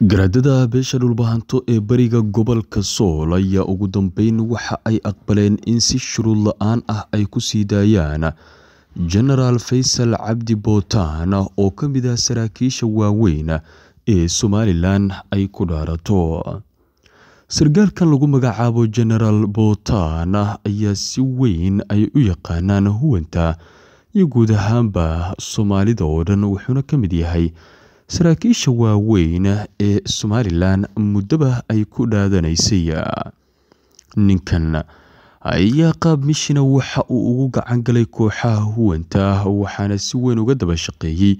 garaadada beesha dhulbahanto ee bariga gobolka sool ayaa ugu dambeyn waxa ay aqbaleen in si shuruud la-aan ah ay ku sii daayaan jenaraal faysal cabdi bootaan oo ka mid ah saraakiisha waaweyn ee somalilan ay ku dhaarato sargaalkan lagu magacaabo jenaraal bootaan ayaa si weyn ay u yaqaanaan huwanta iyo guud ahaanba soomaalida oo dhan wuxuuna ka mid yahay saraakiisha waaweyn ee somalilan muddoba ay ku dhaadanaysay ninkan ayaa qaab mishina waxa uu ugu gacan galay kooxaha huwanta waxaana si weyn uga daba shaqeeyey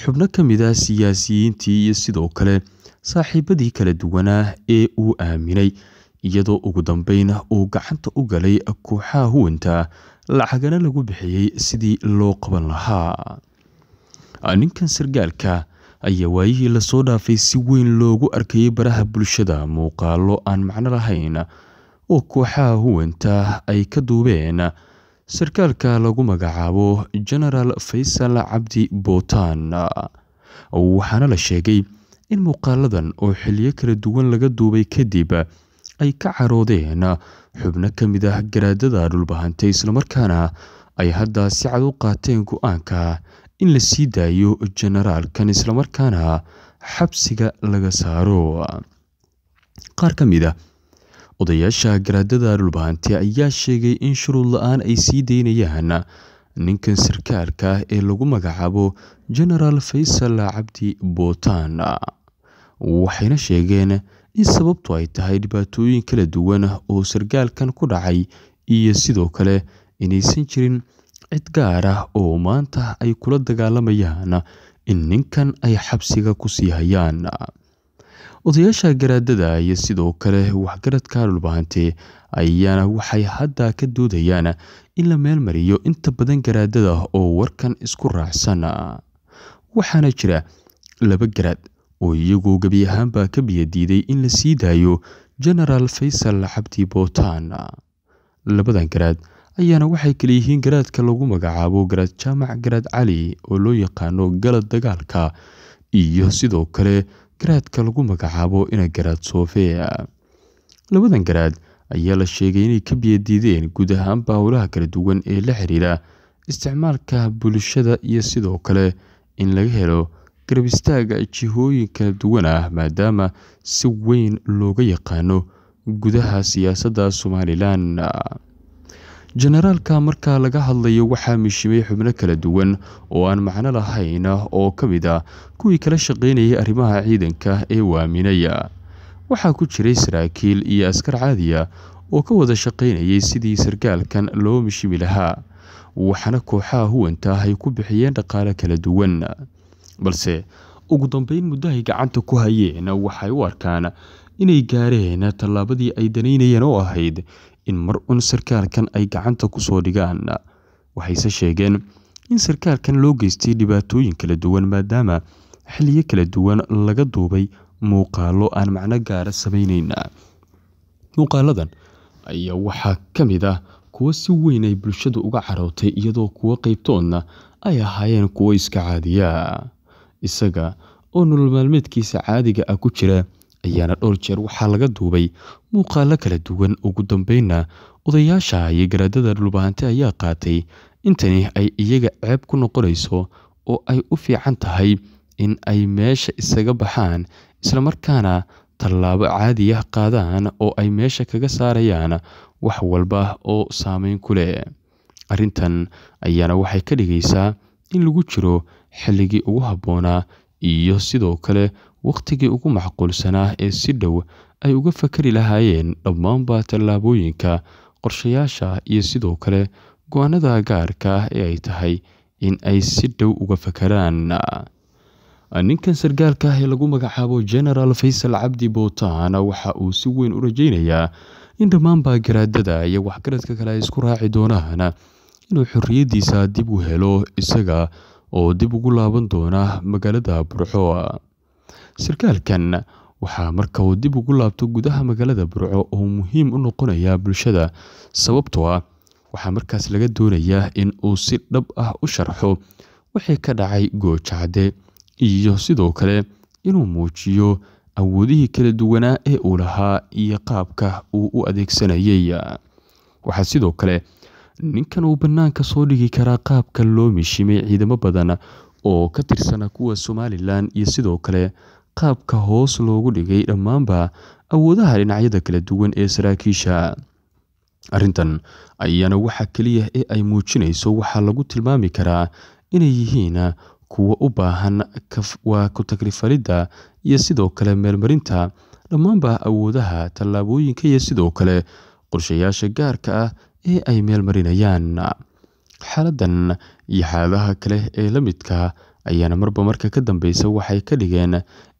xubno ka mid ah siyaasiyiintii iyo sidoo kale saaxiibadii kala duwanaa ee uu aaminay iyadoo ugu dambeyn uu gacanta u galay kooxaha huwanta lacagana lagu bixiyey sidii loo qaban lahaa ninkan sargaalka ayaa waayihii lasoo dhaafay si weyn loogu arkayay baraha bulshada muuqaalo aan macno lahayn oo kooxaha huwanta ay ka duubeen sarkaalka lagu magacaabo genaraal faysal cabdi bootaan waxaana la sheegay in muuqaaladan oo xiliyo kala duwan laga duubay kadib ay ka caroodeen xubno ka mid ah garaadada dhulbahantay islamarkaana ay haddaa si cad u qaateen go-aanka in la sii daayo jenaraalkan islamarkaana xabsiga laga saaro qaar ka mid a ah odayaasha garaadada dhulbahanti ayaa sheegay in shuruud la-aan ay sii daynayaan ninkan sarkaalka ee lagu magacaabo jenaraal faysal cabdi bootaan waxayna sheegeen in sababtu ay tahay dhibaatooyin kala duwan oo sarkaalkan ku dhacay iyo sidoo kale inaysan jirin cid gaar ah oo maanta ay kula dagaalamayaan in ninkan ay xabsiga ku sii hayaan odayaasha garaadada iyo sidoo kale waxgaradka dhulbahante ayaana waxay hadda ka doodayaan in la meelmariyo inta badan garaadada oo warkan isku raacsan waxaana jira laba garaad oo iyagu gebi ahaanba ka biyadiiday in la sii daayo genaraal faysal cabdi bootaan labadan garaad ayaana waxay kale yihiin garaadka lagu magacaabo garaad jaamac garaad cali oo loo yaqaano galad dagaalka iyo sidoo kale garaadka lagu magacaabo ina garaad soofeya labadan garaad ayaa la sheegay inay ka biyadiideen guud ahaanba howlaha kala duwan ee la xiriira isticmaalka bulshada iyo sidoo kale in laga helo garabistaaga jihooyin kala duwan ah maadaama si weyn looga yaqaano gudaha siyaasadda somalilan jenaraalka markaa laga hadlayo waxaa mishimay xubno kala duwan oo aan macno lahayn oo ka mid ah kuwii kala shaqaynayay arrimaha ciidanka ee waaminaya waxaa ku jiray saraakiil iyo askar caadiya oo ka wada shaqaynayay sidii sarkaalkan loo mishimi lahaa waxaana kooxaha huwanta ay ku bixiyeen dhaqaale kala duwan balse ugu dambeyn muddo ay gacanta ku hayeen waxay u arkaan inay gaareen tallaabadii ay danaynayeen oo ahayd in mar un sarkaalkan ay gacanta kusoo dhigaan waxayse sheegeen in sarkaalkan loo geystay dhibaatooyin kala duwan maadaama xilliyo kala duwan laga duubay muuqaalo aan macno gaara sameyneyna muuqaaladan ayaa waxaa ka mid ah kuwo si weyn ay bulshadu uga carootay iyadoo kuwo qaybtoodna ay ahaayeen kuwo iska caadiya isaga oo nolol maalmeedkiisa caadiga ah ku jira ayaana dhowr jeer waxaa laga duubay muuqaalo kala duwan ugu dambeynna odayaasha iyo garaadada dhulbaante ayaa qaatay intani ay iyaga ceeb ku noqonayso oo ay u fiican tahay in ay meesha isaga baxaan islamarkaana tallaabo caadi ah qaadaan oo ay meesha kaga saarayaan wax walba oo saameyn ku leh arrintan ayaana waxay ka dhigaysaa in lagu jiro xilligii ugu habboonaa iyo sidoo kale wakhtigii ugu macquulsanaa ee si dhow ay uga fakari lahaayeen dhammaanba tallaabooyinka qorshayaasha iyo sidoo kale go-aanada gaarka ah ee ay tahay in ay si dhow uga fakaraan ninkan sargaalka ah ee lagu magacaabo genaraal faysal cabdi bootaan waxa uu si weyn u rajaynayaa in dhammaanba garaadada iyo waxgaradka kale ay isku raaci doonaan inuu xorriyaddiisa dib u helo isaga oo dib ugu laaban doona magaalada burco sarkaalkan waxaa marka uu dib ugu laabto gudaha magaalada burco oo muhiim u noqonaya bulshada sababtoo ah waxaa markaas laga doonayaa in uu si dhab ah u sharxo wixii ka dhacay goojacde iyo sidoo kale inuu muujiyo awoodihii kala duwanaa ee uu lahaa iyo qaabka uu u adeegsanayay waxaa sidoo kale ninkan uu bannaanka soo dhigi karaa qaabka loo mishimay ciidamo badan oo ka tirsana kuwa somalilan iyo sidoo kale qaabka hoos loogu dhigay dhammaanba awoodaha dhinacyada kala duwan ee saraakiisha arrintan ayaana waxa keliya ee ay muujinayso waxaa lagu tilmaami karaa inay yihiin kuwa u baahan waa kutakrifalidda iyo sidoo kale meelmarinta dhammaanba awoodaha tallaabooyinka iyo sidoo kale qorshayaasha gaarka ah ee ay meelmarinayaan xaaladan iyo xaaladaha kale ee la midka ayaana marba marka ka dambeysa waxay ka dhigeen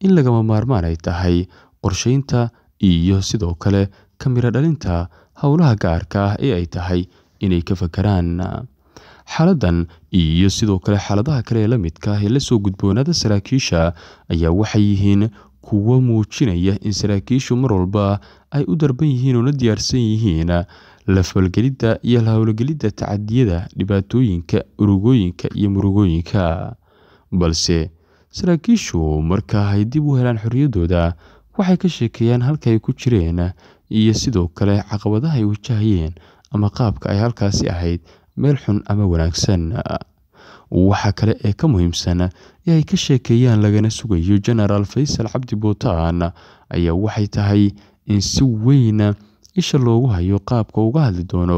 in lagama maarmaan ay tahay qorsheynta iyo sidoo kale kamira dhalinta howlaha gaarka ah ee ay tahay inay ka fakaraan xaaladan iyo sidoo kale xaaladaha kale ee la midka ah ee lasoo gudboonaada saraakiisha ayaa waxay yihiin kuwo muujinaya in saraakiishu mar walba ay u darban yihiin oona diyaarsan yihiin lafalgelidda iyo la howlgelidda tacadiyada dhibaatooyinka urugooyinka iyo murugooyinka balse saraakiishu marka ay dib u helaan xorriyaddooda waxay ka sheekeeyaan halka ay ku jireen iyo sidoo kale caqabadaha ay wajahayeen ama qaabka ay halkaasi ahayd meel xun ama wanaagsan waxa kale ee ka muhiimsan ee ay ka sheekeeyaan lagana sugayo jenaraal faysal cabdi buutaan ayaa waxay tahay in si weyn isha loogu hayo qaabka uga hadli doono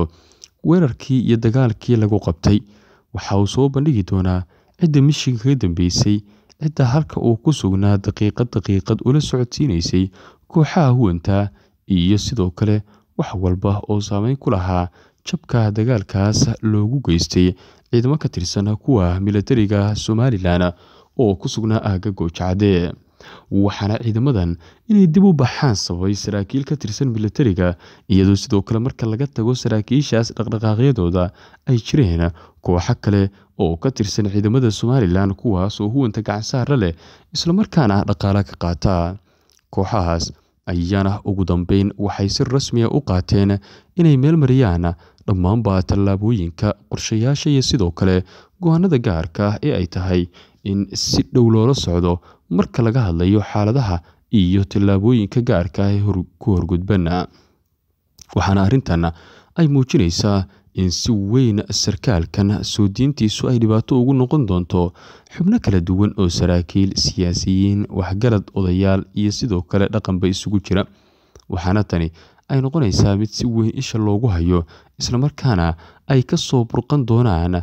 weerarkii iyo dagaalkii lagu qabtay waxa uu soo bandhigi doonaa cidda Michiga kaga dambeysay, cidda halka uu ku sugnaa daqiiqad daqiiqad ula socodsiinaysay kooxaha huwantaa, iyo sidoo kale wax walba oo saameyn ku lahaa jabka dagaalkaas loogu geystay ciidamo ka tirsan kuwa milatariga Somalilan oo ku sugnaa aagga Gobi waxaana ciidamadan inay dib u baxaan sababay saraakiil ka tirsan milatariga iyadoo sidoo kale marka laga tago saraakiishaas dhaqdhaqaaqyadooda ay jireen kooxo kale oo ka tirsan ciidamada somalilan kuwaas oo huwanta gacansaara leh islamarkaana dhaqaale ka qaata kooxahaas ayaana ugu dambeyn waxay si rasmiya ah u qaateen inay meel mariyaan dhammaanba tallaabooyinka qorshayaasha iyo sidoo kale go-aanada gaarka ah ee ay tahay in si dhow loola socdo marka laga hadlayo xaaladaha iyo tallaabooyinka gaarka ah ee ku horgudbana waxaana arrintan ay muujinaysaa in si weyn sarkaalkan soo diintiisu ay dhibaato ugu noqon doonto xubno kala duwan oo saraakiil siyaasiyiin waxgarad odayaal iyo sidoo kale dhaqanba isugu jira waxaana tani ay noqonaysaa mid si weyn isha loogu hayo islamarkaana ay ka soo burqan doonaan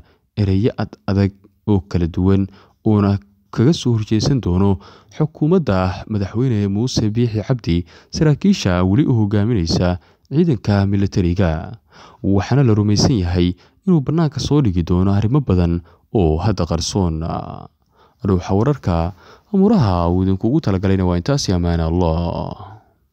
ereyo ad adag oo kala duwan uuna kaga soo horjeesan doono xukuumadda madaxweyne muuse biixi cabdi saraakiisha weli u hogaaminaysa ciidanka milatariga waxaana la rumaysan yahay inuu bannaanka soo dhigi doono arrimo badan oo hadda qarsoon ruuxa wararka amuraha uu idinkuugu talagalayna waa intaasi ammaan allah